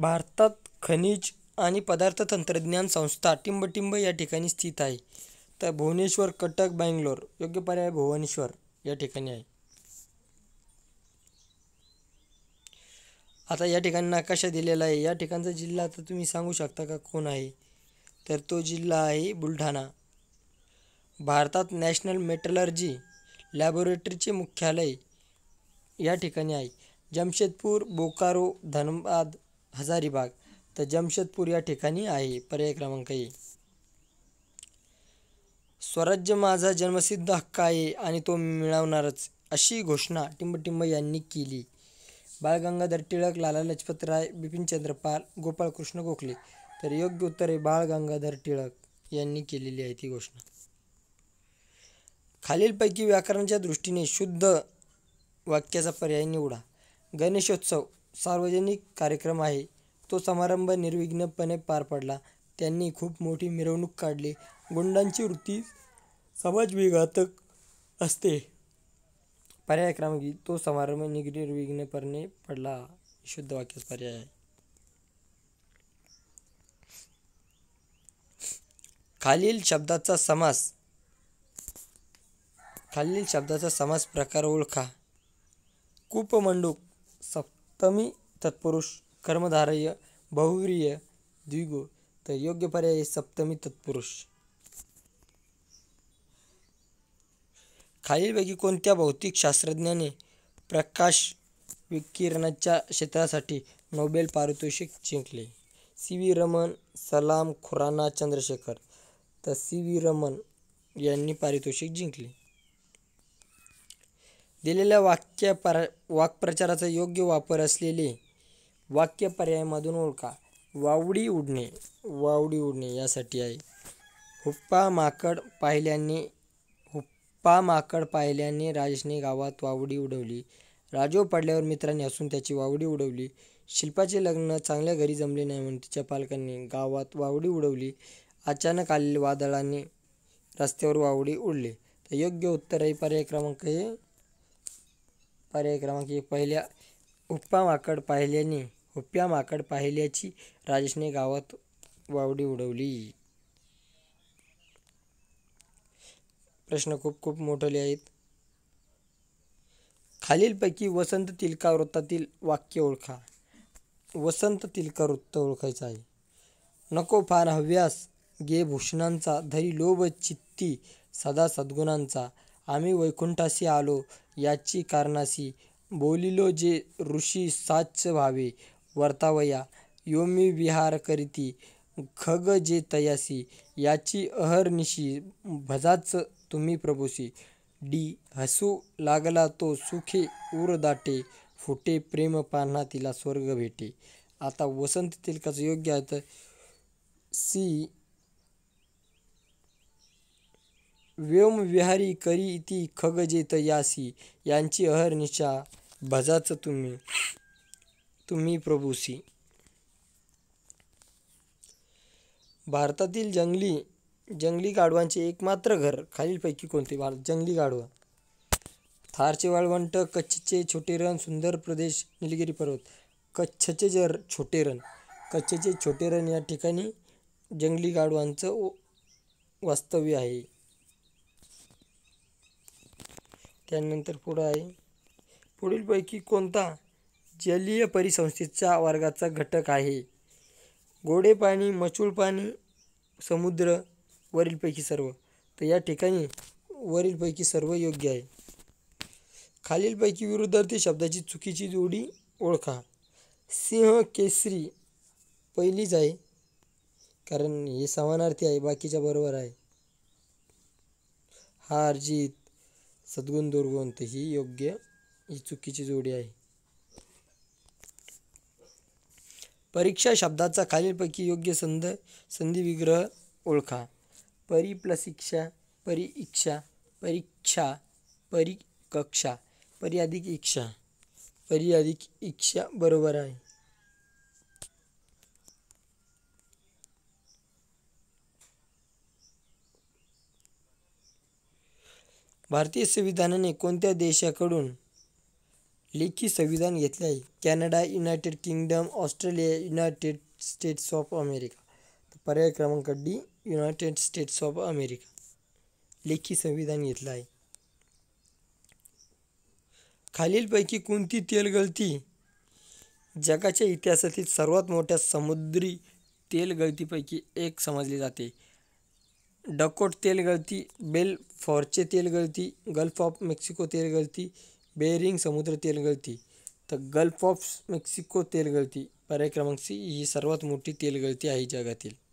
भारतात खनिज आणि पदार्थ तंत्रज्ञान संस्था टिंबटिंब या ठिकाणी स्थित आहे तर भुवनेश्वर कटक बँगलोर योग्य पर्याय भुवनेश्वर या ठिकाणी आहे आता या ठिकाणी नकाशा दिलेला आहे या ठिकाणचा जिल्हा आता तुम्ही सांगू शकता का कोण आहे तर तो जिल्हा आहे बुलढाणा भारतात नॅशनल मेटलर्जी लॅबोरेटरीचे मुख्यालय या ठिकाणी आहे जमशेदपूर बोकारो धनबाद हजारीबाग तर जमशेदपूर या ठिकाणी आहे पर्याय क्रमांक ए स्वराज्य माझा जन्मसिद्ध हक्क आहे आणि तो मिळवणारच अशी घोषणा टिंबटिंब यांनी केली बाळ गंगाधर टिळक लाला लजपतराय बिपिनचंद्र पाल गोपाळकृष्ण गोखले तर योग्य उत्तर आहे बाळ गंगाधर टिळक यांनी केलेली आहे ती घोषणा खालीलपैकी व्याकरणाच्या दृष्टीने शुद्ध वाक्याचा पर्याय निवडा गणेशोत्सव सार्वजनिक कार्यक्रम आहे तो समारंभ निर्विघ्नपणे पार पडला त्यांनी खूप मोठी मिरवणूक काढली गुंडांची वृत्ती समाजविघातक असते पर्याय क्रमांक तो समारंभ निर्विघ्नपणे पडला शुद्ध वाक्याचा पर्याय आहे खालील शब्दाचा समास खालील शब्दाचा समास प्रकार ओळखा कूपमंडूक सप तमी तत्पुरुष कर्मधारय बहुव्रीय द्विगो तर योग्य पर्याय सप्तमी तत्पुरुष खालीलपैकी कोणत्या भौतिक शास्त्रज्ञाने प्रकाश विकिरणाच्या क्षेत्रासाठी नोबेल पारितोषिक जिंकले सी व्ही रमन सलाम खुराना चंद्रशेखर तर सी व्ही रमन यांनी पारितोषिक जिंकले दिलेल्या वाक्य पर वाक्प्रचाराचा योग्य वापर असलेले वाक्य पर्यायामधून ओळखा वावडी उडणे वावडी उडणे यासाठी आहे हुप्पा माकड पाहिल्याने हुप्पा माकड पाहिल्याने राजेशने गावात वावडी उडवली राजू पडल्यावर मित्रांनी असून त्याची वावडी उडवली शिल्पाचे लग्न चांगल्या घरी जमले नाही म्हणून तिच्या पालकांनी गावात वावडी उडवली अचानक आलेल्या वादळाने रस्त्यावर वावडी उडले तर योग्य उत्तर आहे पर्याय क्रमांक हे पर्याय क्रमांक एक पहिल्या हुप्पा माकड पाहिल्याने हुप्पा माकड पाहिल्याची राजेशने गावात वावडी उडवली प्रश्न खूप खूप मोठले आहेत खालीलपैकी वसंत तिलका वृत्तातील वाक्य ओळखा वसंत तिलका वृत्त ओळखायचं आहे नको फार हव्यास गे भूषणांचा धरी लोभ चित्ती सदा सद्गुणांचा आम्ही वैकुंठाशी आलो याची कारणाशी बोलिलो जे ऋषी साच्च भावे वर्तावया योमी विहार करीती खग जे तयासी याची अहरनिशी भजाच तुम्ही प्रभूसी डी हसू लागला तो सुखे उर दाटे फुटे प्रेम पाहणा तिला स्वर्ग भेटे आता वसंत तिलकाचं योग्य आहे तर सी विहारी करी इति खगजेत यासी यांची अहर्निशा भजाच तुम्ही तुम्ही प्रभूसी भारतातील जंगली जंगली गाढवांचे एकमात्र घर खालीलपैकी कोणते भारत जंगली गाढवा थारचे वाळवंट कच्छचे छोटे रण सुंदर प्रदेश निलगिरी पर्वत कच्छचे जर छोटे रण कच्छचे छोटे रण या ठिकाणी जंगली गाढवांचं वास्तव्य आहे त्यानंतर पुढं आहे पुढीलपैकी कोणता जलीय परिसंस्थेच्या वर्गाचा घटक आहे गोडे पाणी मचूळ पाणी समुद्र वरीलपैकी सर्व तर या ठिकाणी वरीलपैकी सर्व योग्य आहे खालीलपैकी विरुद्धार्थी शब्दाची चुकीची जोडी ओळखा सिंह केसरी पहिलीच आहे कारण हे समानार्थी आहे बाकीच्या बरोबर आहे हार जीत सद्गुण दुर्गुण ही योग्य ही चुकीची जोडी आहे परीक्षा शब्दाचा खालीलपैकी योग्य संध संधी विग्रह ओळखा परी प्लस इक्षा परी इच्छा परीक्षा परिकक्षा परी अधिक इच्छा परी अधिक इच्छा बरोबर आहे भारतीय संविधानाने कोणत्या देशाकडून लेखी संविधान घेतले आहे Canada United Kingdom Australia United States of America पर्याय क्रमांक D United States of America लेखी संविधान घेतलं आहे खालीलपैकी कोणती तेलगळती जगाच्या इतिहासातील सर्वात मोठ्या समुद्री तेलगळतीपैकी एक समजली जाते डकोट तेल गलती बेल फॉर्चे तेल गलती गल्फ ऑफ मेक्सिको तेल गलती बेरिंग समुद्र तेल गलती तर गल्फ ऑफ मेक्सिको तेल गळती पर्याय क्रमांक सी ही सर्वात मोठी तेल गळती आहे जगातील